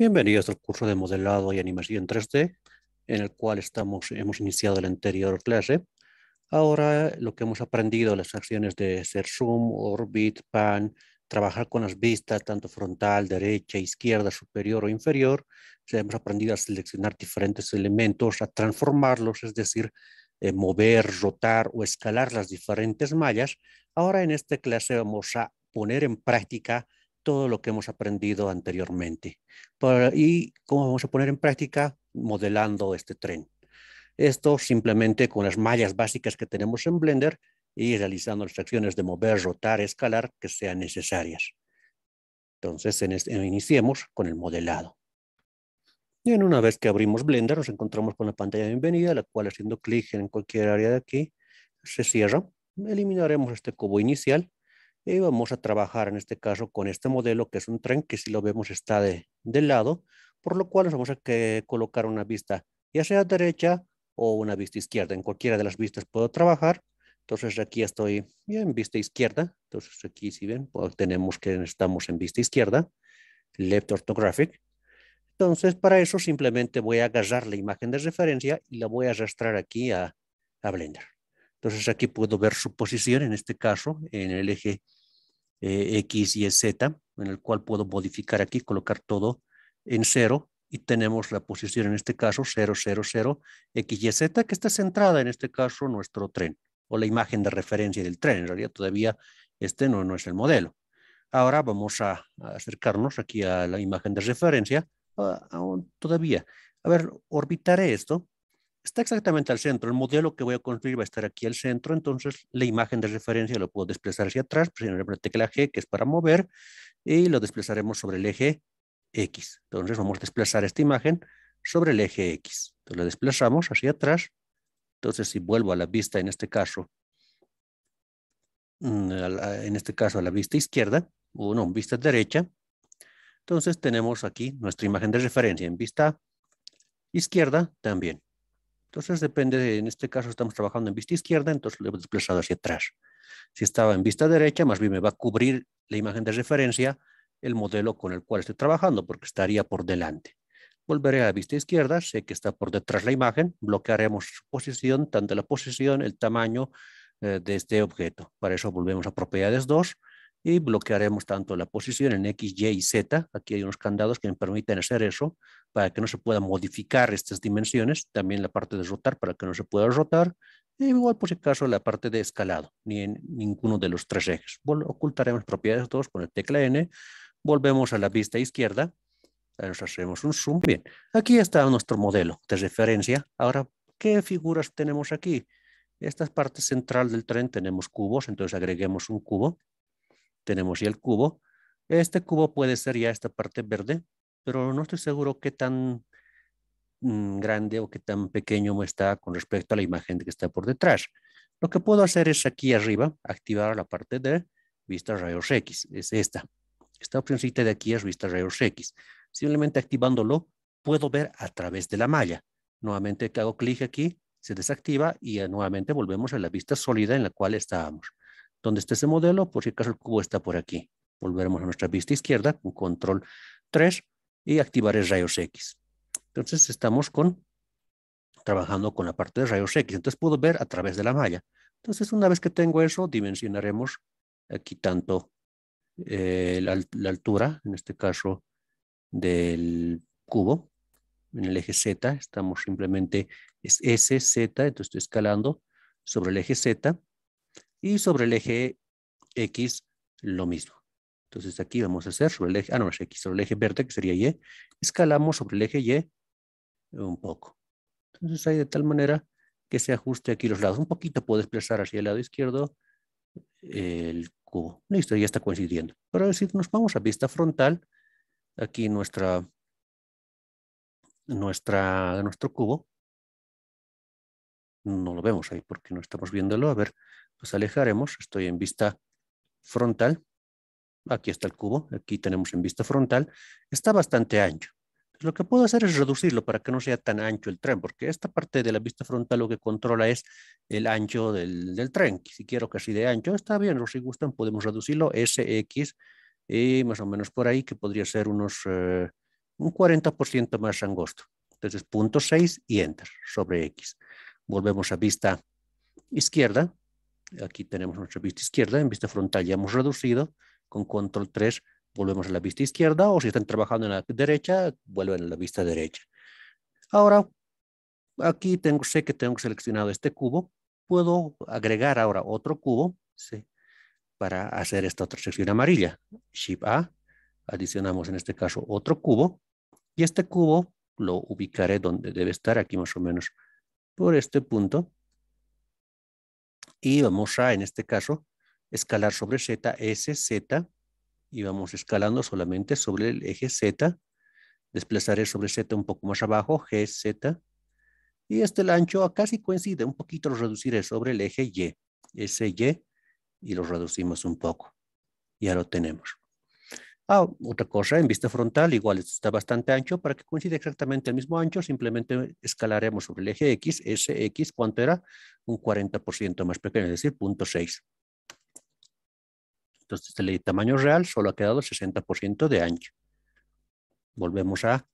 Bienvenidos al curso de modelado y animación 3D, en el cual estamos, hemos iniciado la anterior clase. Ahora lo que hemos aprendido, las acciones de hacer zoom, orbit, pan, trabajar con las vistas, tanto frontal, derecha, izquierda, superior o inferior. hemos aprendido a seleccionar diferentes elementos, a transformarlos, es decir, eh, mover, rotar o escalar las diferentes mallas. Ahora en esta clase vamos a poner en práctica todo lo que hemos aprendido anteriormente. Para, ¿Y cómo vamos a poner en práctica? Modelando este tren. Esto simplemente con las mallas básicas que tenemos en Blender y realizando las acciones de mover, rotar, escalar que sean necesarias. Entonces, en este, iniciemos con el modelado. Y una vez que abrimos Blender, nos encontramos con la pantalla de bienvenida, la cual haciendo clic en cualquier área de aquí, se cierra. Eliminaremos este cubo inicial y vamos a trabajar en este caso con este modelo que es un tren que si lo vemos está de, lado, por lo cual nos vamos a que colocar una vista ya sea derecha o una vista izquierda. En cualquiera de las vistas puedo trabajar. Entonces aquí estoy en vista izquierda. Entonces aquí si ven pues, tenemos que estamos en vista izquierda, left orthographic. Entonces para eso simplemente voy a agarrar la imagen de referencia y la voy a arrastrar aquí a, a Blender. Entonces aquí puedo ver su posición, en este caso en el eje eh, X, Y, Z, en el cual puedo modificar aquí, colocar todo en cero y tenemos la posición en este caso 0, 0, 0, X, Y, Z, que está centrada en este caso nuestro tren o la imagen de referencia del tren. En realidad todavía este no, no es el modelo. Ahora vamos a, acercarnos aquí a la imagen de referencia. todavía. A ver, orbitaré esto está exactamente al centro. El modelo que voy a construir va a estar aquí al centro, entonces la imagen de referencia lo puedo desplazar hacia atrás, Primero pues, la tecla G, que es para mover, y lo desplazaremos sobre el eje X. Entonces vamos a desplazar esta imagen sobre el eje X. Entonces la desplazamos hacia atrás. Entonces si vuelvo a la vista, en este caso, mm, en este caso a la vista izquierda, o no, vista derecha, entonces tenemos aquí nuestra imagen de referencia en vista izquierda también. Entonces depende, en este caso estamos trabajando en vista izquierda, entonces lo hemos desplazado hacia atrás. Si estaba en vista derecha, más bien me va a cubrir la imagen de referencia el modelo con el cual estoy trabajando, porque estaría por delante. Volveré a la vista izquierda, sé que está por detrás la imagen, bloquearemos posición, tanto la posición, el tamaño eh, de este objeto. Para eso volvemos a propiedades 2 y bloquearemos tanto la posición en X, Y y Z. Aquí hay unos candados que me permiten hacer eso para que no se puedan modificar estas dimensiones, también la parte de rotar para que no se pueda rotar, e igual por si acaso la parte de escalado, ni en ninguno de los tres ejes. ocultaremos propiedades todos con el tecla N, volvemos a la vista izquierda, nos hacemos un zoom. Bien, aquí está nuestro modelo de referencia. Ahora, ¿qué figuras tenemos aquí? Esta parte central del tren tenemos cubos, entonces agreguemos un cubo. Tenemos ya el cubo. Este cubo puede ser ya esta parte verde, pero no estoy seguro qué tan mm, grande o qué tan pequeño está con respecto a la imagen que está por detrás. Lo que puedo hacer es aquí arriba activar la parte de vista rayos X, es esta. Esta opcióncita de aquí es vista rayos X. Simplemente activándolo puedo ver a través de la malla. Nuevamente hago clic aquí, se desactiva y eh, nuevamente volvemos a la vista sólida en la cual estábamos. Donde está ese modelo, por si acaso el cubo está por aquí. Volveremos a nuestra vista izquierda con control 3 y activaré rayos X. Entonces estamos con, trabajando con la parte de rayos X. Entonces puedo ver a través de la malla. Entonces una vez que tengo eso, dimensionaremos aquí tanto eh, la, altura, en este caso del cubo, en el eje Z, estamos simplemente, es S, Z, entonces estoy escalando sobre el eje Z y sobre el eje X lo mismo. Entonces aquí vamos a hacer sobre el eje, ah, no, aquí sobre el eje verde, que sería Y. Escalamos sobre el eje Y un poco. Entonces hay de tal manera que se ajuste aquí los lados. Un poquito puedo expresar hacia el lado izquierdo el cubo. Listo, ya está coincidiendo. Pero si nos vamos a vista frontal, aquí nuestra, nuestra, nuestro cubo, no lo vemos ahí porque no estamos viéndolo. A ver, nos alejaremos. Estoy en vista frontal aquí está el cubo, aquí tenemos en vista frontal, está bastante ancho. Lo que puedo hacer es reducirlo para que no sea tan ancho el tren, porque esta parte de la vista frontal lo que controla es el ancho del, tren. Si quiero que así de ancho, está bien, o si gustan podemos reducirlo, SX, y más o menos por ahí, que podría ser unos eh, un 40% más angosto. Entonces, punto 6 y Enter sobre X. Volvemos a vista izquierda. Aquí tenemos nuestra vista izquierda. En vista frontal ya hemos reducido con control 3 volvemos a la vista izquierda o si están trabajando en la derecha, vuelven a la vista derecha. Ahora, aquí tengo, sé que tengo seleccionado este cubo. Puedo agregar ahora otro cubo ¿sí? para hacer esta otra sección amarilla. Shift A, adicionamos en este caso otro cubo y este cubo lo ubicaré donde debe estar, aquí más o menos por este punto. Y vamos a, en este caso, escalar sobre Z, S, Z, y vamos escalando solamente sobre el eje Z. Desplazaré sobre Z un poco más abajo, G, Z, Y este el ancho acá sí coincide, un poquito lo reduciré sobre el eje Y, S, y y lo reducimos un poco. Ya lo tenemos. Ah, otra cosa, en vista frontal, igual está bastante ancho, para que coincida exactamente el mismo ancho, simplemente escalaremos sobre el eje X, X, ¿cuánto era? Un 40% más pequeño, es decir, 0.6. Entonces, el tamaño real solo ha quedado el 60% de ancho. Volvemos a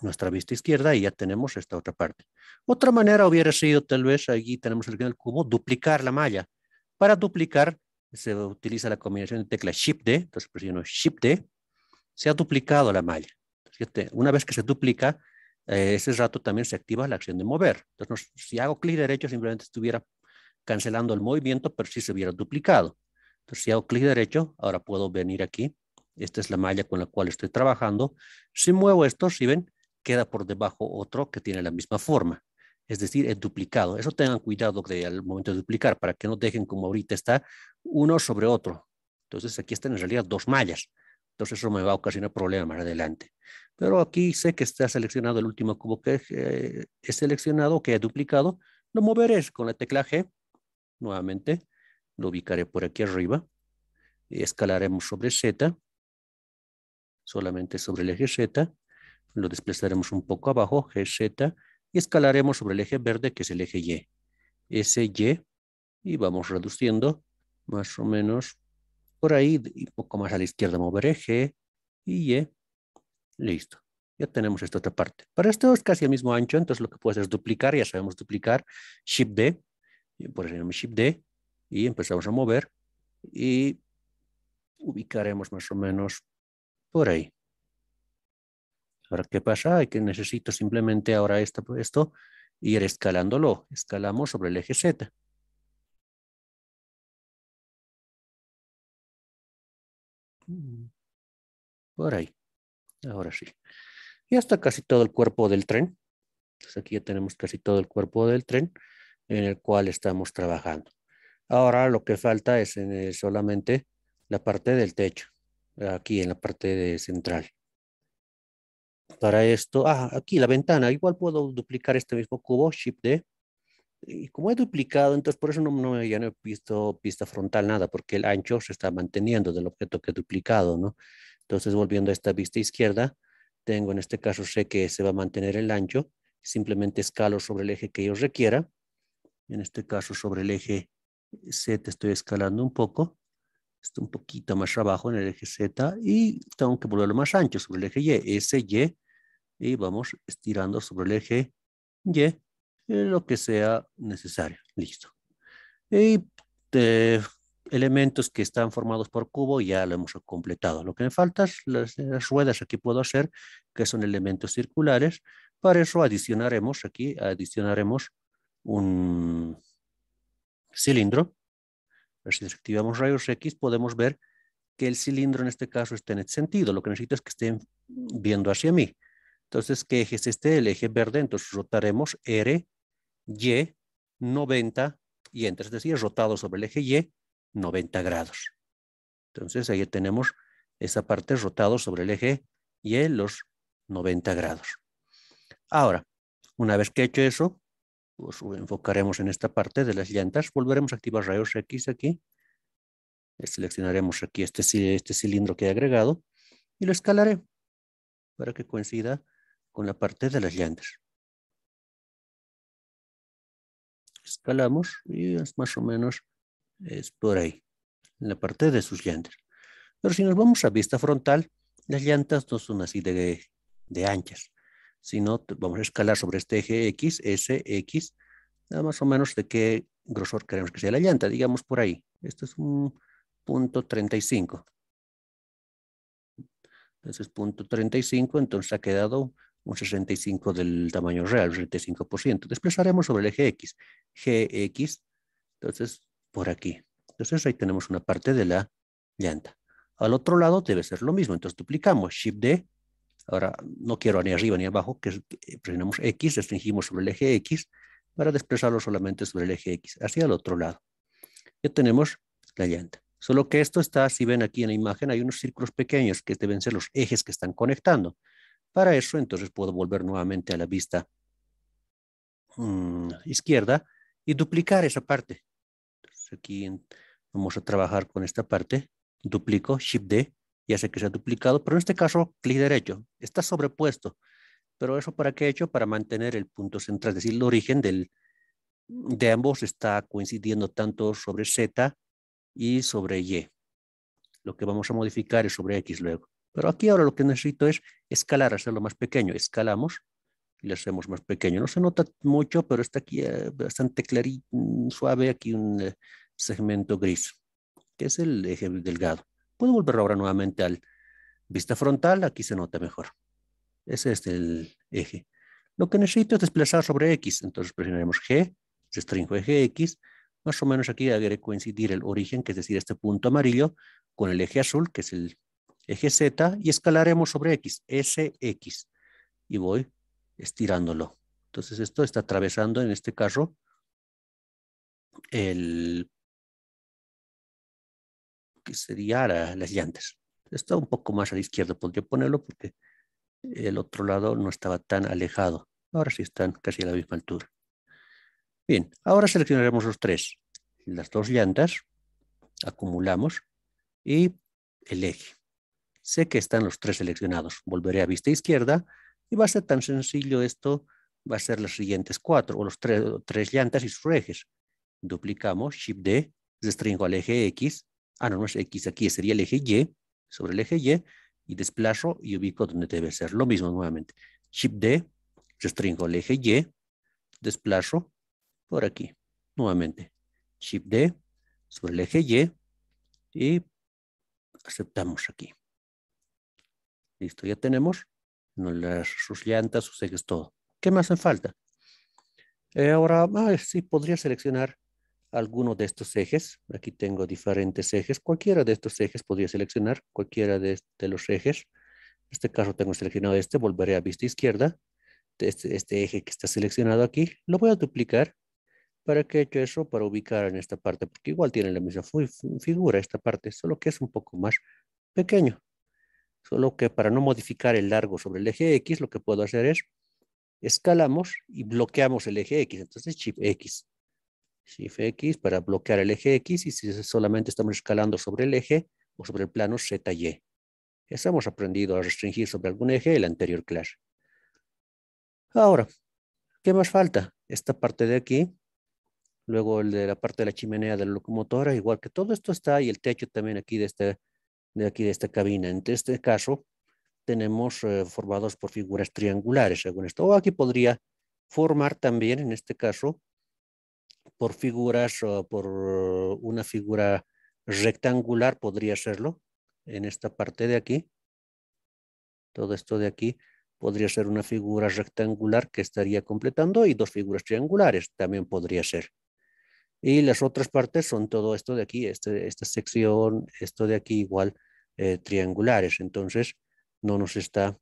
nuestra vista izquierda y ya tenemos esta otra parte. Otra manera hubiera sido, tal vez, allí tenemos el cubo, duplicar la malla. Para duplicar, se utiliza la combinación de teclas Shift D, entonces presiono Shift D, se ha duplicado la malla. una vez que se duplica, eh, ese rato también se activa la acción de mover. Entonces, si hago clic derecho, simplemente estuviera cancelando el movimiento, pero sí se hubiera duplicado si hago clic derecho, ahora puedo venir aquí. Esta es la malla con la cual estoy trabajando. Si muevo esto, si ven, queda por debajo otro que tiene la misma forma. Es decir, es duplicado. Eso tengan cuidado que al momento de duplicar para que no dejen como ahorita está uno sobre otro. Entonces aquí están en realidad dos mallas. Entonces eso me va a ocasionar problemas más adelante. Pero aquí sé que está seleccionado el último cubo que eh, he seleccionado, que he duplicado. Lo moveré con la tecla G nuevamente lo ubicaré por aquí arriba, escalaremos sobre Z, solamente sobre el eje Z, lo desplazaremos un poco abajo, GZ, y escalaremos sobre el eje verde, que es el eje Y. ese y Y vamos reduciendo más o menos por ahí, y un poco más a la izquierda moveré G y Y. Listo. Ya tenemos esta otra parte. Para esto es casi el mismo ancho, entonces lo que puedes hacer es duplicar, ya sabemos duplicar, Shift D, por ejemplo Shift D, y empezamos a mover y ubicaremos más o menos por ahí. Ahora, ¿qué pasa? Que necesito simplemente ahora esto, esto ir escalándolo. Escalamos sobre el eje Z. Por ahí. Ahora sí. Y hasta casi todo el cuerpo del tren. Entonces aquí ya tenemos casi todo el cuerpo del tren en el cual estamos trabajando. Ahora lo que falta es solamente la parte del techo, aquí en la parte central. Para esto, ah, aquí la ventana, igual puedo duplicar este mismo cubo, Shift D. Y como he duplicado, entonces por eso no, no, ya no he visto pista frontal nada, porque el ancho se está manteniendo del objeto que he duplicado, ¿no? Entonces volviendo a esta vista izquierda, tengo en este caso sé que se va a mantener el ancho, simplemente escalo sobre el eje que yo requiera, en este caso sobre el eje Z estoy escalando un poco, está un poquito más abajo en el eje Z y tengo que volverlo más ancho sobre el eje Y, S, Y, y vamos estirando sobre el eje Y eh, lo que sea necesario. Listo. Y elementos que están formados por cubo ya lo hemos completado. Lo que me falta es las, las ruedas aquí puedo hacer, que son elementos circulares. Para eso adicionaremos aquí, adicionaremos un, cilindro. si desactivamos rayos X, podemos ver que el cilindro en este caso está en este sentido. Lo que necesito es que estén viendo hacia mí. Entonces, ¿qué eje es este? El eje verde. Entonces, rotaremos R, Y, 90 y entre Es decir, rotado sobre el eje Y, 90 grados. Entonces, ahí tenemos esa parte rotado sobre el eje Y, los 90 grados. Ahora, una vez que he hecho eso, pues, enfocaremos en esta parte de las llantas. Volveremos a activar rayos X aquí. Seleccionaremos aquí este, este, cilindro que he agregado y lo escalaré para que coincida con la parte de las llantas. Escalamos y es más o menos es por ahí, en la parte de sus llantas. Pero si nos vamos a vista frontal, las llantas no son así de anchas. Si no, vamos a escalar sobre este eje X, S, X, más o menos de qué grosor queremos que sea la llanta, digamos por ahí. esto es un punto 35. Entonces, punto 35, entonces ha quedado un 65 del tamaño real, 35%. Desplazaremos sobre el eje X. GX, entonces, por aquí. Entonces, ahí tenemos una parte de la llanta. Al otro lado debe ser lo mismo. Entonces, duplicamos. Shift D, Ahora, no quiero ni arriba ni abajo, que eh, presionamos X, restringimos sobre el eje X, para desplazarlo solamente sobre el eje X, hacia el otro lado. Ya tenemos la llanta. Solo que esto está, si ven aquí en la imagen, hay unos círculos pequeños que deben ser los ejes que están conectando. Para eso, entonces puedo volver nuevamente a la vista mm, izquierda y duplicar esa parte. Entonces, aquí vamos a trabajar con esta parte. Duplico, Shift D, ya hace que sea duplicado, pero en este caso, clic derecho, está sobrepuesto. Pero eso para qué he hecho? Para mantener el punto central, es decir, el origen del, de ambos está coincidiendo tanto sobre Z y sobre Y. Lo que vamos a modificar es sobre X luego. Pero aquí ahora lo que necesito es escalar, hacerlo más pequeño. Escalamos y le hacemos más pequeño. No se nota mucho, pero está aquí eh, bastante clarito, suave, aquí un eh, segmento gris, que es el eje delgado. Puedo volver ahora nuevamente al vista frontal, aquí se nota mejor. Ese es el eje. Lo que necesito es desplazar sobre X, entonces presionaremos G, restringo eje X, más o menos aquí debería coincidir el origen, que es decir, este punto amarillo, con el eje azul, que es el eje Z, y escalaremos sobre X, SX, y voy estirándolo. Entonces esto está atravesando, en este caso, el que sería las llantas. Está un poco más a la izquierda, podría ponerlo porque el otro lado no estaba tan alejado. Ahora sí están casi a la misma altura. Bien, ahora seleccionaremos los tres. Las dos llantas, acumulamos y el eje. Sé que están los tres seleccionados. Volveré a vista izquierda y va a ser tan sencillo esto. Va a ser las siguientes cuatro o los tres, tres llantas y sus ejes. Duplicamos, Shift D, destringo al eje X ah no, no es X aquí, sería el eje Y, sobre el eje Y, y desplazo y ubico donde debe ser. Lo mismo nuevamente. Chip D, restringo el eje Y, desplazo por aquí. Nuevamente. Chip D, sobre el eje Y, y aceptamos aquí. Listo, ya tenemos las, sus llantas, sus ejes, todo. ¿Qué más hace falta? Eh, ahora, ah, sí, podría seleccionar alguno de estos ejes. Aquí tengo diferentes ejes. Cualquiera de estos ejes podría seleccionar, cualquiera de, los ejes. En este caso tengo seleccionado este, volveré a vista izquierda. Este, este eje que está seleccionado aquí, lo voy a duplicar. ¿Para que he hecho eso? Para ubicar en esta parte, porque igual tiene la misma figura esta parte, solo que es un poco más pequeño. Solo que para no modificar el largo sobre el eje X, lo que puedo hacer es escalamos y bloqueamos el eje X. Entonces, chip X. Shift X para bloquear el eje X y si solamente estamos escalando sobre el eje o sobre el plano ZY. Ya hemos aprendido a restringir sobre algún eje el anterior clase. Ahora, ¿qué más falta? Esta parte de aquí, luego el de la parte de la chimenea de la locomotora, igual que todo esto está, y el techo también aquí de esta, de aquí de esta cabina. En este caso, tenemos eh, formados por figuras triangulares, según esto. O aquí podría formar también, en este caso, por figuras, o por una figura rectangular podría serlo, en esta parte de aquí. Todo esto de aquí podría ser una figura rectangular que estaría completando y dos figuras triangulares también podría ser. Y las otras partes son todo esto de aquí, este, esta sección, esto de aquí igual, eh, triangulares. Entonces, no nos está,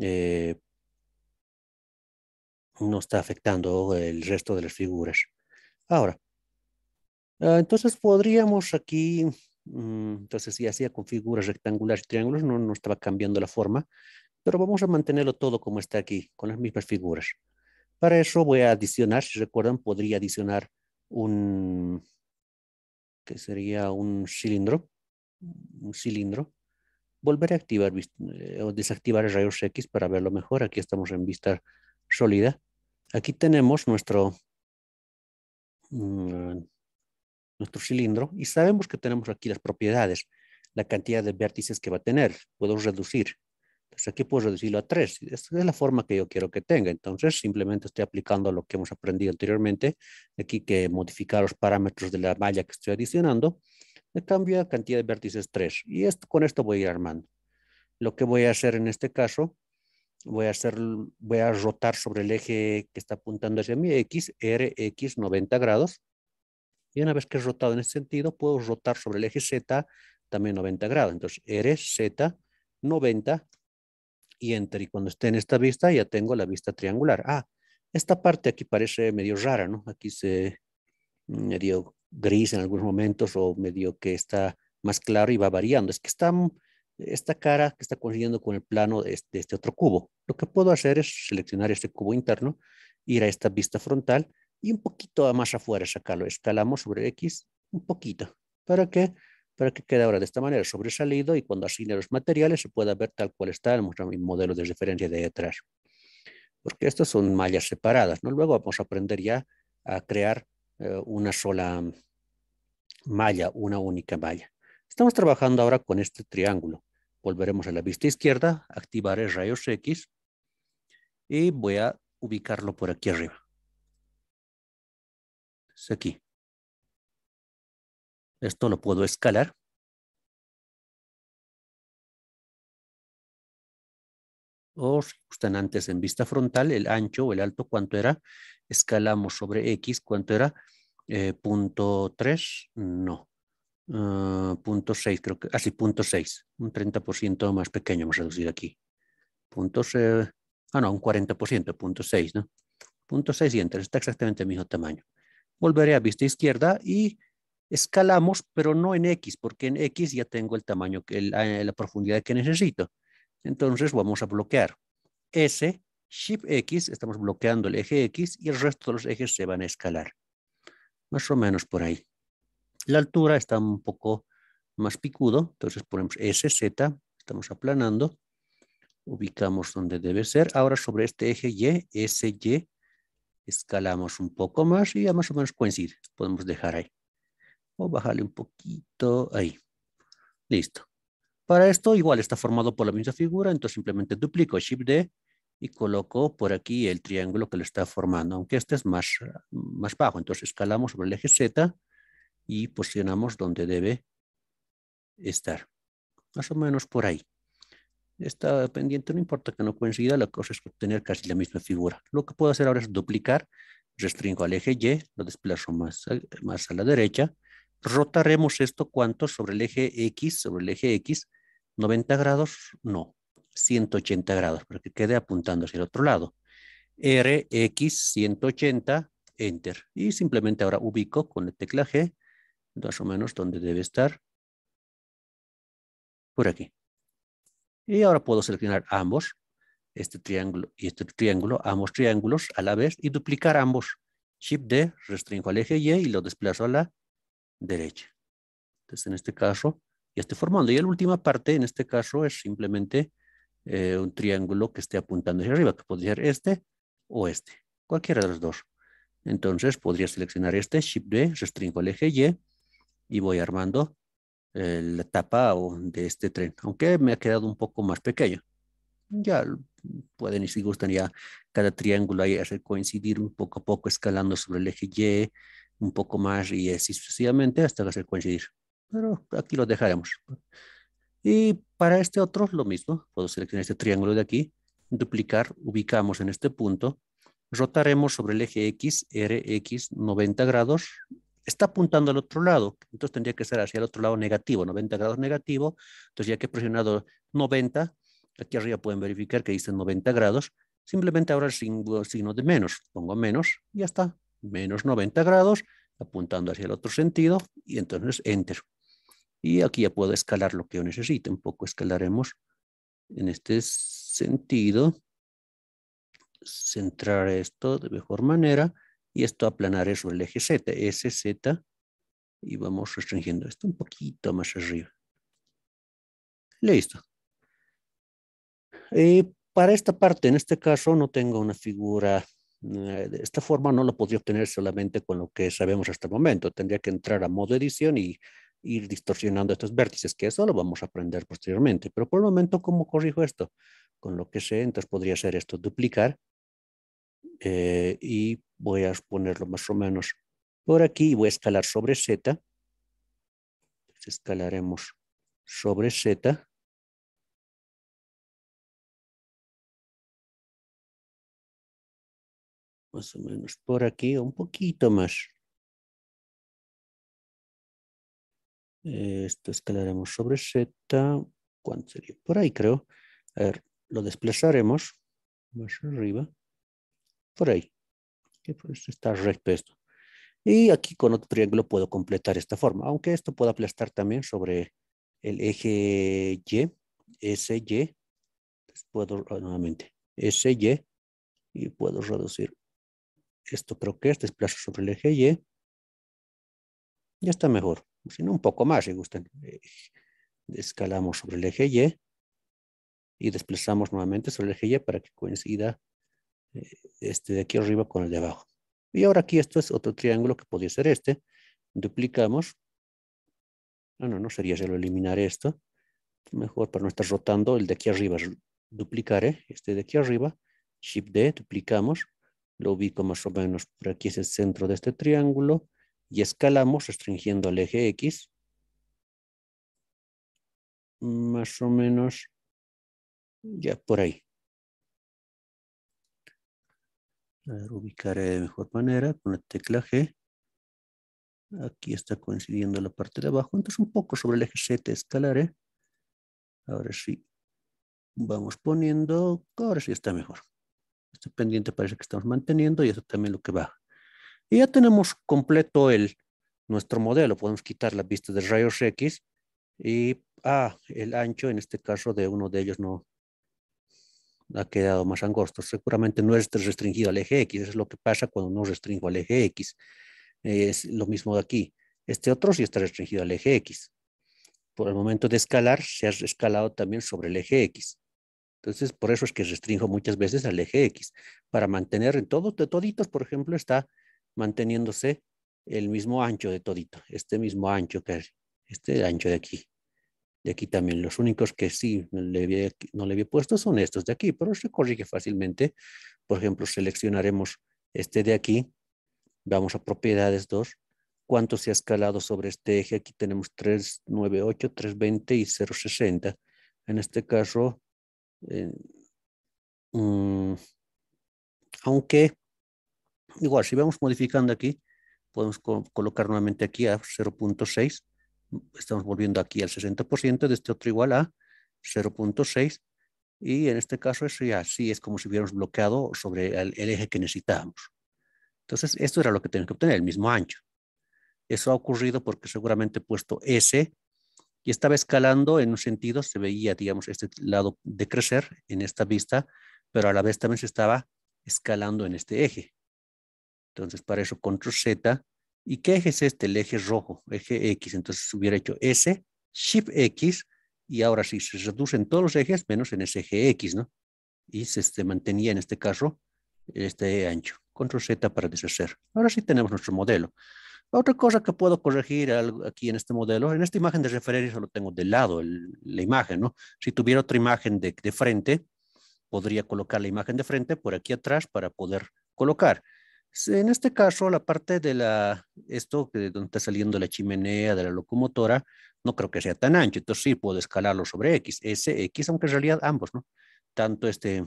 eh, está afectando el resto de las figuras. Ahora, ah, entonces podríamos aquí, mm, entonces si hacía con figuras rectangulares y triángulos, no, no estaba cambiando la forma, pero vamos a mantenerlo todo como está aquí, con las mismas figuras. Para eso voy a adicionar, si recuerdan, podría adicionar un, que sería un cilindro, un cilindro. volver a activar eh, o desactivar el rayos X para verlo mejor. Aquí estamos en vista sólida. Aquí tenemos nuestro Mm, nuestro cilindro y sabemos que tenemos aquí las propiedades, la cantidad de vértices que va a tener. Puedo reducir. Entonces aquí puedo reducirlo a 3. Esta es la forma que yo quiero que tenga. Entonces simplemente estoy aplicando lo que hemos aprendido anteriormente. Aquí que modificar los parámetros de la malla que estoy adicionando. Me cambio la cantidad de vértices 3. Y esto, con esto voy a ir armando. Lo que voy a hacer en este caso voy a hacer, voy a rotar sobre el eje que está apuntando hacia mí, X, R, X, 90 grados. Y una vez que he rotado en ese sentido, puedo rotar sobre el eje Z, también 90 grados. Entonces, R, Z, 90, y Enter. Y cuando esté en esta vista, ya tengo la vista triangular. Ah, esta parte aquí parece medio rara, ¿no? Aquí se medio gris en algunos momentos o medio que está más claro y va variando. Es que está esta cara que está coincidiendo con el plano este, de este, otro cubo. Lo que puedo hacer es seleccionar este cubo interno, ir a esta vista frontal y un poquito más afuera sacarlo. Escalamos sobre X un poquito. ¿Para qué? Para que quede ahora de esta manera sobresalido y cuando asigne los materiales se pueda ver tal cual está el modelo de referencia de detrás. Porque estas son mallas separadas. ¿no? Luego vamos a aprender ya a crear eh, una sola malla, una única malla. Estamos trabajando ahora con este triángulo. Volveremos a la vista izquierda, activar el rayos X y voy a ubicarlo por aquí arriba. Es aquí. Esto lo puedo escalar. O si gustan antes en vista frontal, el ancho o el alto, ¿cuánto era? Escalamos sobre X, ¿cuánto era? Eh, punto 3, no. Ah, punto 6, creo que, así ah, punto 6, un 30% más pequeño hemos reducido aquí. Punto ah, no, un 40%, punto 6, ¿no? Punto 6 y entonces está exactamente el mismo tamaño. Volveré a vista izquierda y escalamos, pero no en X, porque en X ya tengo el tamaño, ah, la profundidad que necesito. Entonces vamos a bloquear S, Shift X, estamos bloqueando el eje X y el resto de los ejes se van a escalar. Más o menos por ahí. La altura está un poco más picudo, entonces ponemos SZ, estamos aplanando, ubicamos donde debe ser. Ahora sobre este eje Y, SY, escalamos un poco más y ya más o menos coincide. Podemos dejar ahí. O bajarle un poquito ahí. Listo. Para esto igual está formado por la misma figura, entonces simplemente duplico Shift D y coloco por aquí el triángulo que lo está formando, aunque este es más, más bajo. Entonces escalamos sobre el eje Z, y posicionamos donde debe estar. Más o menos por ahí. Esta pendiente no importa que no coincida, la cosa es obtener casi la misma figura. Lo que puedo hacer ahora es duplicar, restringo al eje Y, lo desplazo más, más a la derecha, rotaremos esto cuánto sobre el eje X, sobre el eje X, 90 grados, no, 180 grados, para que quede apuntando hacia el otro lado. RX 180, enter. Y simplemente ahora ubico con el tecla G más o menos donde debe estar, por aquí. Y ahora puedo seleccionar ambos, este triángulo y este triángulo, ambos triángulos a la vez y duplicar ambos. Shift D, restringo al eje Y y lo desplazo a la derecha. Entonces en este caso ya estoy formando. Y la última parte en este caso es simplemente eh, un triángulo que esté apuntando hacia arriba, que podría ser este o este, cualquiera de los dos. Entonces podría seleccionar este, Shift D, restringo al eje Y y voy armando eh, la tapa o de este tren, aunque me ha quedado un poco más pequeño. Ya pueden, si gustan, ya cada triángulo ahí hacer coincidir un poco a poco, escalando sobre el eje Y, un poco más y así sucesivamente hasta hacer coincidir. Pero aquí lo dejaremos. Y para este otro, lo mismo. Puedo seleccionar este triángulo de aquí, duplicar, ubicamos en este punto, rotaremos sobre el eje X, RX 90 grados está apuntando al otro lado, entonces tendría que ser hacia el otro lado negativo, 90 grados negativo, entonces ya que he presionado 90, aquí arriba pueden verificar que dicen 90 grados, simplemente ahora el signo, de menos, pongo menos, y ya está, menos 90 grados, apuntando hacia el otro sentido, y entonces enter. Y aquí ya puedo escalar lo que yo necesite, un poco escalaremos en este sentido, centrar esto de mejor manera, y esto aplanar sobre el eje Z, S, Z, y vamos restringiendo esto un poquito más arriba. Listo. Eh, para esta parte, en este caso, no tengo una figura, eh, de esta forma no lo podría obtener solamente con lo que sabemos hasta el momento, tendría que entrar a modo edición y ir distorsionando estos vértices, que eso lo vamos a aprender posteriormente, pero por el momento, ¿cómo corrijo esto? Con lo que sé, entonces podría ser esto, duplicar, eh, y voy a ponerlo más o menos por aquí y voy a escalar sobre Z. escalaremos sobre Z. Más o menos por aquí, un poquito más. Esto escalaremos sobre Z. ¿Cuánto sería? Por ahí creo. A ver, lo desplazaremos más arriba por ahí. Que pues está recto esto. Y aquí con otro triángulo puedo completar esta forma, aunque esto pueda aplastar también sobre el eje Y, SY. Puedo ah, nuevamente SY y puedo reducir esto creo que es, este desplazo sobre el eje Y. Ya está mejor, si no un poco más si gustan. Eh, escalamos sobre el eje Y y desplazamos nuevamente sobre el eje Y para que coincida este de aquí arriba con el de abajo. Y ahora aquí esto es otro triángulo que podría ser este. Duplicamos. No, ah, no, no sería solo eliminar esto. Mejor para no estar rotando el de aquí arriba. Duplicaré ¿eh? este de aquí arriba. Shift D, duplicamos. Lo ubico más o menos por aquí es el centro de este triángulo. Y escalamos restringiendo al eje X. Más o menos ya por ahí. A ver, ubicaré de mejor manera con la tecla G. Aquí está coincidiendo la parte de abajo, entonces un poco sobre el eje Z escalaré. Ahora sí, vamos poniendo, ahora sí está mejor. Este pendiente parece que estamos manteniendo y eso también lo que va. Y ya tenemos completo el, nuestro modelo. Podemos quitar la vista de rayos X y ah, el ancho, en este caso de uno de ellos no, ha quedado más angosto. Seguramente no es restringido al eje X, es lo que pasa cuando no restringo al eje X. Es lo mismo de aquí. Este otro sí está restringido al eje X. Por el momento de escalar, se ha escalado también sobre el eje X. Entonces, por eso es que restringo muchas veces al eje X. Para mantener en todos, de toditos, por ejemplo, está manteniéndose el mismo ancho de todito, este mismo ancho que este ancho de aquí de aquí también los únicos que sí no le había puesto son estos de aquí, pero se corrige fácilmente. Por ejemplo, seleccionaremos este de aquí. Vamos a propiedades 2. ¿Cuánto se ha escalado sobre este eje? Aquí tenemos 398, 320 y 060. En este caso, eh, mm, aunque igual si vamos modificando aquí, podemos colocar nuevamente aquí a 0.6 estamos volviendo aquí al 60%, de este otro igual a 0.6, y en este caso eso ya sí es como si hubiéramos bloqueado sobre el, eje que necesitábamos. Entonces, esto era lo que teníamos que obtener, el mismo ancho. Eso ha ocurrido porque seguramente he puesto S y estaba escalando en un sentido, se veía, digamos, este lado decrecer en esta vista, pero a la vez también se estaba escalando en este eje. Entonces, para eso, control Z, ¿Y qué eje es este? El eje rojo, eje X. Entonces hubiera hecho S, Shift X, y ahora sí se reducen todos los ejes menos en ese eje X, ¿no? Y se este, mantenía en este caso este ancho. Control Z para deshacer. Ahora sí tenemos nuestro modelo. Otra cosa que puedo corregir aquí en este modelo, en esta imagen de referencia lo tengo de lado, la imagen, ¿no? Si tuviera otra imagen de, de frente, podría colocar la imagen de frente por aquí atrás para poder colocar. En este caso, la parte de la, esto de donde está saliendo la chimenea de la locomotora, no creo que sea tan ancho, entonces sí puedo escalarlo sobre X, S, X, aunque en realidad ambos, ¿no? Tanto este,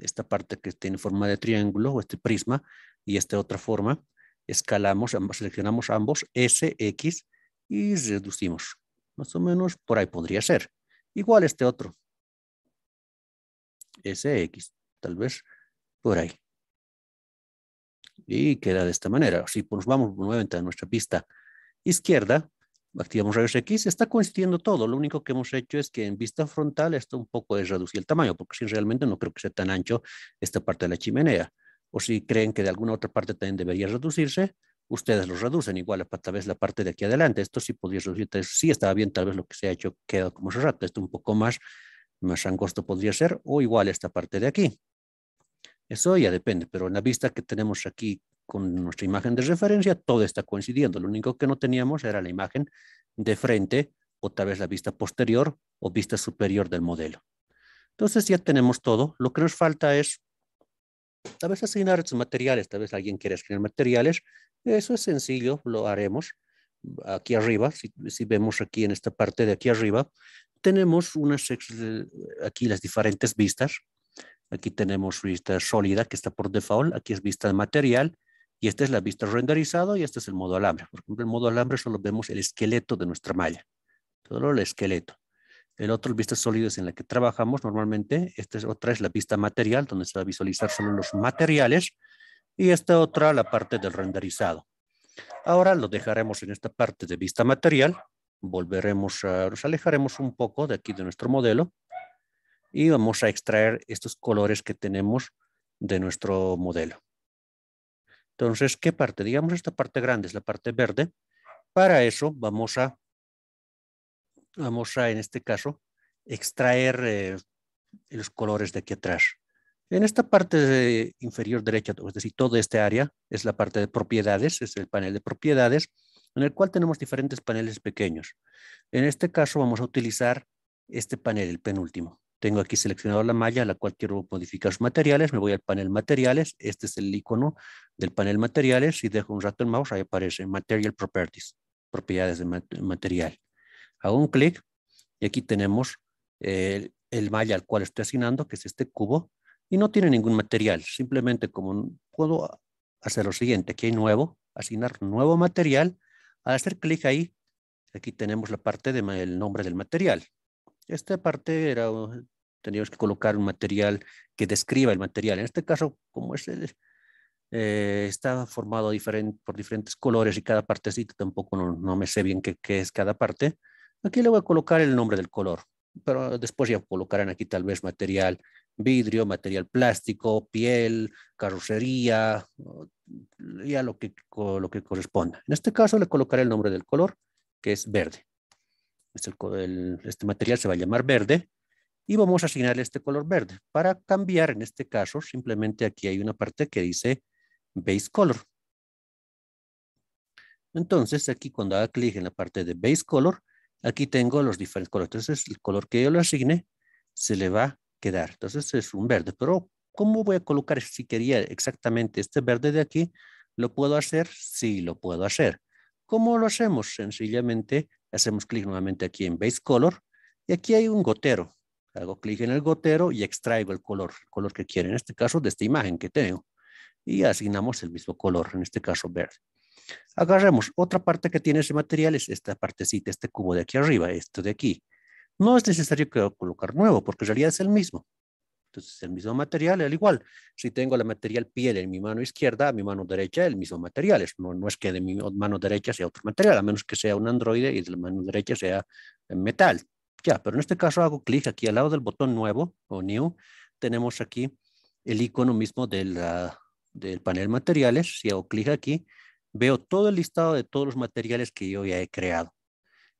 esta parte que tiene forma de triángulo o este prisma y esta otra forma, escalamos, seleccionamos ambos, S, X y reducimos. Más o menos por ahí podría ser. Igual este otro. S, X, tal vez por ahí y queda de esta manera. Si pues, nos vamos nuevamente a nuestra pista izquierda, activamos rayos X, está coincidiendo todo. Lo único que hemos hecho es que en vista frontal esto un poco es reducir el tamaño, porque si realmente no creo que sea tan ancho esta parte de la chimenea. O si creen que de alguna otra parte también debería reducirse, ustedes lo reducen igual, tal vez la parte de aquí adelante. Esto sí podría reducirse, sí estaba bien, tal vez lo que se ha hecho queda como hace rato. Esto un poco más, más angosto podría ser, o igual esta parte de aquí. Eso ya depende, pero en la vista que tenemos aquí con nuestra imagen de referencia, todo está coincidiendo. Lo único que no teníamos era la imagen de frente o tal vez la vista posterior o vista superior del modelo. Entonces ya tenemos todo. Lo que nos falta es tal vez asignar estos materiales, tal vez alguien quiere asignar materiales. Eso es sencillo, lo haremos. Aquí arriba, si, si vemos aquí en esta parte de aquí arriba, tenemos unas, aquí las diferentes vistas Aquí tenemos vista sólida que está por default, aquí es vista material y esta es la vista renderizado y este es el modo alambre. Por ejemplo, el modo alambre solo vemos el esqueleto de nuestra malla, solo el esqueleto. El otro, vista sólida es en la que trabajamos normalmente. Esta otra es la vista material, donde se va a visualizar solo los materiales. Y esta otra, la parte del renderizado. Ahora lo dejaremos en esta parte de vista material. Volveremos, a, nos alejaremos un poco de aquí de nuestro modelo y vamos a extraer estos colores que tenemos de nuestro modelo. Entonces, ¿qué parte? Digamos esta parte grande es la parte verde. Para eso vamos a, vamos a en este caso, extraer eh, los colores de aquí atrás. En esta parte inferior derecha, es decir, toda esta área es la parte de propiedades, es el panel de propiedades, en el cual tenemos diferentes paneles pequeños. En este caso vamos a utilizar este panel, el penúltimo. Tengo aquí seleccionado la malla a la cual quiero modificar los materiales. Me voy al panel materiales. Este es el icono del panel materiales. y dejo un rato el mouse, ahí aparece Material Properties, propiedades de material. Hago un clic y aquí tenemos eh, el, malla al cual estoy asignando, que es este cubo, y no tiene ningún material. Simplemente como puedo hacer lo siguiente, aquí hay nuevo, asignar nuevo material. Al hacer clic ahí, aquí tenemos la parte del el nombre del material. Esta parte era tendríamos que colocar un material que describa el material. En este caso, como es eh, está formado por diferentes colores y cada partecita tampoco no, me sé bien qué, es cada parte. Aquí le voy a colocar el nombre del color, pero después ya colocarán aquí tal vez material vidrio, material plástico, piel, carrocería, ya lo que, lo que corresponda. En este caso le colocaré el nombre del color, que es verde. Este, este material se va a llamar verde y vamos a asignarle este color verde. Para cambiar en este caso, simplemente aquí hay una parte que dice base color. Entonces aquí cuando haga clic en la parte de base color, aquí tengo los diferentes colores. Entonces el color que yo le asigne se le va a quedar. Entonces es un verde, pero ¿cómo voy a colocar si quería exactamente este verde de aquí? ¿Lo puedo hacer? Sí, lo puedo hacer. ¿Cómo lo hacemos? Sencillamente hacemos clic nuevamente aquí en base color y aquí hay un gotero. Hago clic en el gotero y extraigo el color, color que quiero, en este caso de esta imagen que tengo. Y asignamos el mismo color, en este caso verde. Agarremos otra parte que tiene ese material, es esta partecita, este cubo de aquí arriba, esto de aquí. No es necesario que colocar nuevo, porque en realidad es el mismo. Entonces, el mismo material, al igual. Si tengo la material piel en mi mano izquierda, mi mano derecha, el mismo material. No, no es que de mi mano derecha sea otro material, a menos que sea un androide y de la mano derecha sea metal. Ya, pero en este caso hago clic aquí al lado del botón nuevo o new. Tenemos aquí el icono mismo del, del panel materiales. Si hago clic aquí, veo todo el listado de todos los materiales que yo ya he creado.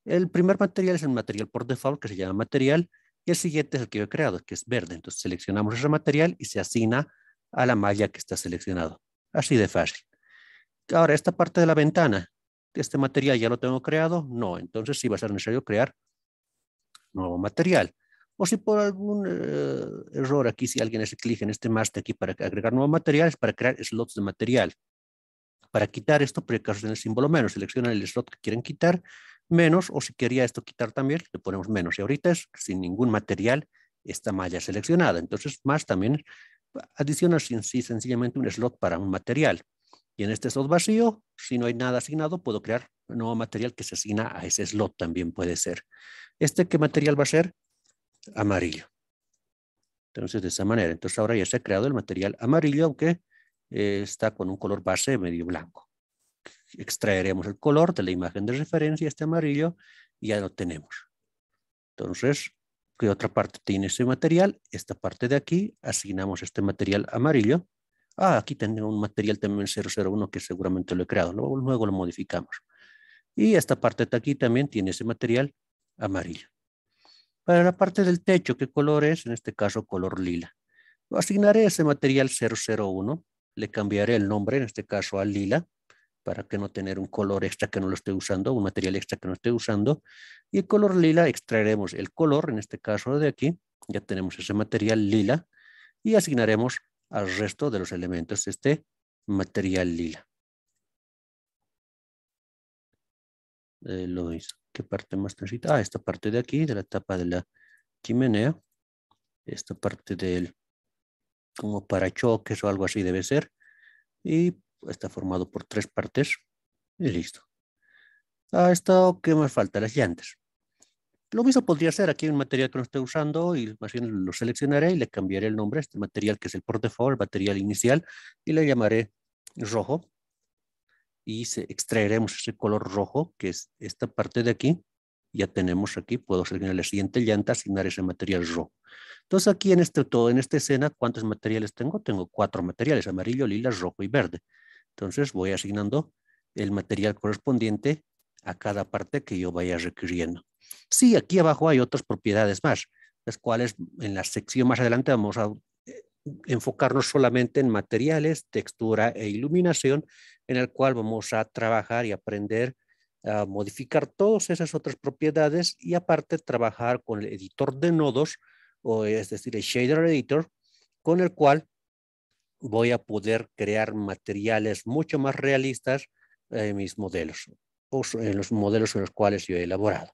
El primer material es el material por default que se llama material y el siguiente es el que yo he creado, que es verde. Entonces seleccionamos ese material y se asigna a la malla que está seleccionado. Así de fácil. Ahora, esta parte de la ventana, ¿este material ya lo tengo creado? No, entonces sí va a ser necesario crear nuevo material. O si por algún eh, error aquí, si alguien hace clic en este más de aquí para agregar nuevo material, es para crear slots de material. Para quitar esto, en el símbolo menos, selecciona el slot que quieren quitar, menos, o si quería esto quitar también, le ponemos menos. Y ahorita es sin ningún material esta malla seleccionada. Entonces, más también adiciona sin, sencillamente un slot para un material. Y en este slot vacío, si no hay nada asignado, puedo crear nuevo material que se asigna a ese slot también puede ser. ¿Este qué material va a ser? Amarillo. Entonces, de esa manera. Entonces, ahora ya se ha creado el material amarillo, aunque eh, está con un color base medio blanco. Extraeremos el color de la imagen de referencia, este amarillo, y ya lo tenemos. Entonces, ¿qué otra parte tiene ese material? Esta parte de aquí, asignamos este material amarillo. Ah, aquí tengo un material también 001 que seguramente lo he creado. luego lo modificamos. Y esta parte de aquí también tiene ese material amarillo. Para la parte del techo, ¿qué color es? En este caso, color lila. Asignaré ese material 001, le cambiaré el nombre, en este caso a lila, para que no tener un color extra que no lo esté usando, un material extra que no esté usando. Y el color lila extraeremos el color, en este caso de aquí, ya tenemos ese material lila, y asignaremos al resto de los elementos este material lila. lo hizo. ¿Qué parte más necesita? Ah, esta parte de aquí, de la tapa de la chimenea. Esta parte del, como parachoques o algo así debe ser. Y está formado por tres partes. Y listo. Ah, esto, ¿qué más falta? Las llantas. Lo mismo podría ser, aquí un material que no esté usando y más bien lo seleccionaré y le cambiaré el nombre, este material que es el por default, el material inicial, y le llamaré rojo y se extraeremos ese color rojo, que es esta parte de aquí. Ya tenemos aquí, puedo asignar la siguiente llanta, asignar ese material rojo. Entonces aquí en, este, todo, en esta escena, ¿cuántos materiales tengo? Tengo cuatro materiales, amarillo, lila, rojo y verde. Entonces voy asignando el material correspondiente a cada parte que yo vaya requiriendo. Sí, aquí abajo hay otras propiedades más, las cuales en la sección más adelante vamos a eh, enfocarnos solamente en materiales, textura e iluminación, en el cual vamos a trabajar y aprender a modificar todas esas otras propiedades y aparte trabajar con el editor de nodos, o es decir, el shader editor, con el cual voy a poder crear materiales mucho más realistas en mis modelos, o en los modelos en los cuales yo he elaborado.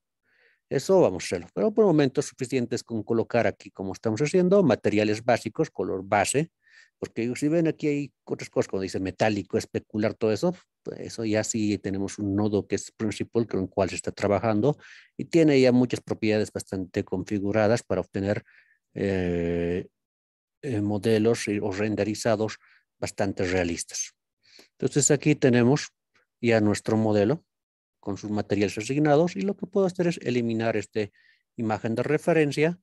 Eso vamos a hacerlo, pero por el momento es con colocar aquí, como estamos haciendo, materiales básicos, color base, porque si ven aquí hay otras cosas, como dice metálico, especular, todo eso, eso ya sí tenemos un nodo que es principal con el cual se está trabajando y tiene ya muchas propiedades bastante configuradas para obtener eh, eh, modelos o renderizados bastante realistas. Entonces aquí tenemos ya nuestro modelo con sus materiales asignados y lo que puedo hacer es eliminar esta imagen de referencia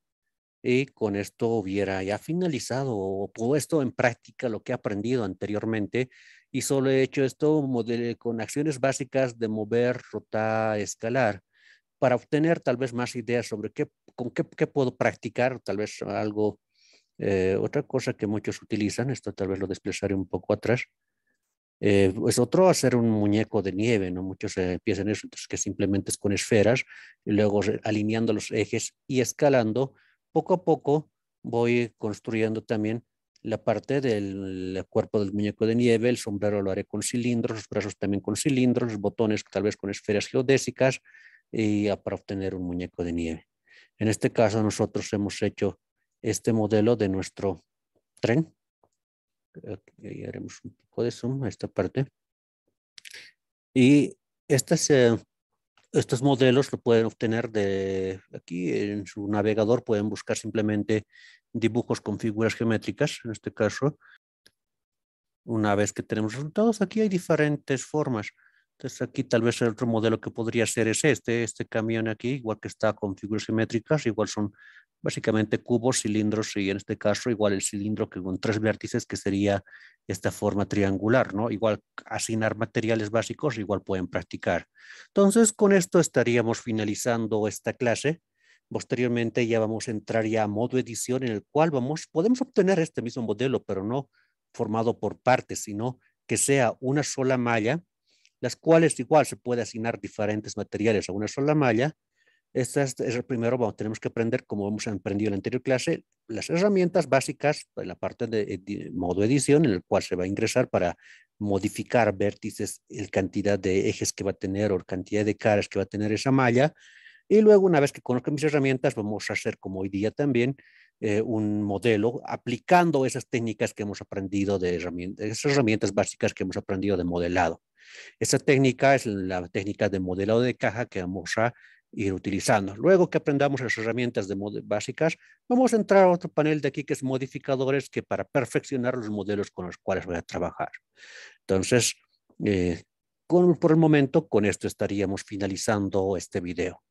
y con esto hubiera ya finalizado o puesto en práctica lo que he aprendido anteriormente y solo he hecho esto con acciones básicas de mover, rotar, escalar para obtener tal vez más ideas sobre qué, con qué, puedo practicar, tal vez algo, eh, otra cosa que muchos utilizan, esto tal vez lo desplazaré un poco atrás, eh, es pues otro hacer un muñeco de nieve, ¿no? Muchos empiezan eso, que simplemente es con esferas, y luego alineando los ejes y escalando poco a poco voy construyendo también la parte del cuerpo del muñeco de nieve, el sombrero lo haré con cilindros, los brazos también con cilindros, los botones tal vez con esferas geodésicas y para obtener un muñeco de nieve. En este caso nosotros hemos hecho este modelo de nuestro tren. Aquí haremos un poco de zoom a esta parte. Y esta eh, estos modelos lo pueden obtener de aquí en su navegador, pueden buscar simplemente dibujos con figuras geométricas, en este caso. Una vez que tenemos resultados, aquí hay diferentes formas. Entonces aquí tal vez el otro modelo que podría ser es este, este camión aquí, igual que está con figuras geométricas, igual son básicamente cubos, cilindros y en este caso igual el cilindro que con tres vértices que sería esta forma triangular, ¿no? Igual asignar materiales básicos, igual pueden practicar. Entonces, con esto estaríamos finalizando esta clase. Posteriormente ya vamos a entrar ya a modo edición en el cual vamos, podemos obtener este mismo modelo, pero no formado por partes, sino que sea una sola malla, las cuales igual se puede asignar diferentes materiales a una sola malla este es, el primero, tenemos que aprender, como hemos aprendido en la anterior clase, las herramientas básicas, pues, la parte de, eh, modo edición, en el cual se va a ingresar para modificar vértices, el cantidad de ejes que va a tener o cantidad de caras que va a tener esa malla. Y luego, una vez que conozcan mis herramientas, vamos a hacer, como hoy día también, eh, un modelo aplicando esas técnicas que hemos aprendido de herramientas, esas herramientas básicas que hemos aprendido de modelado. Esa técnica es la técnica de modelado de caja que vamos a ir utilizando. Luego que aprendamos las herramientas de básicas, vamos a entrar a otro panel de aquí que es modificadores, que para perfeccionar los modelos con los cuales voy a trabajar. Entonces, eh, por el momento, con esto estaríamos finalizando este video.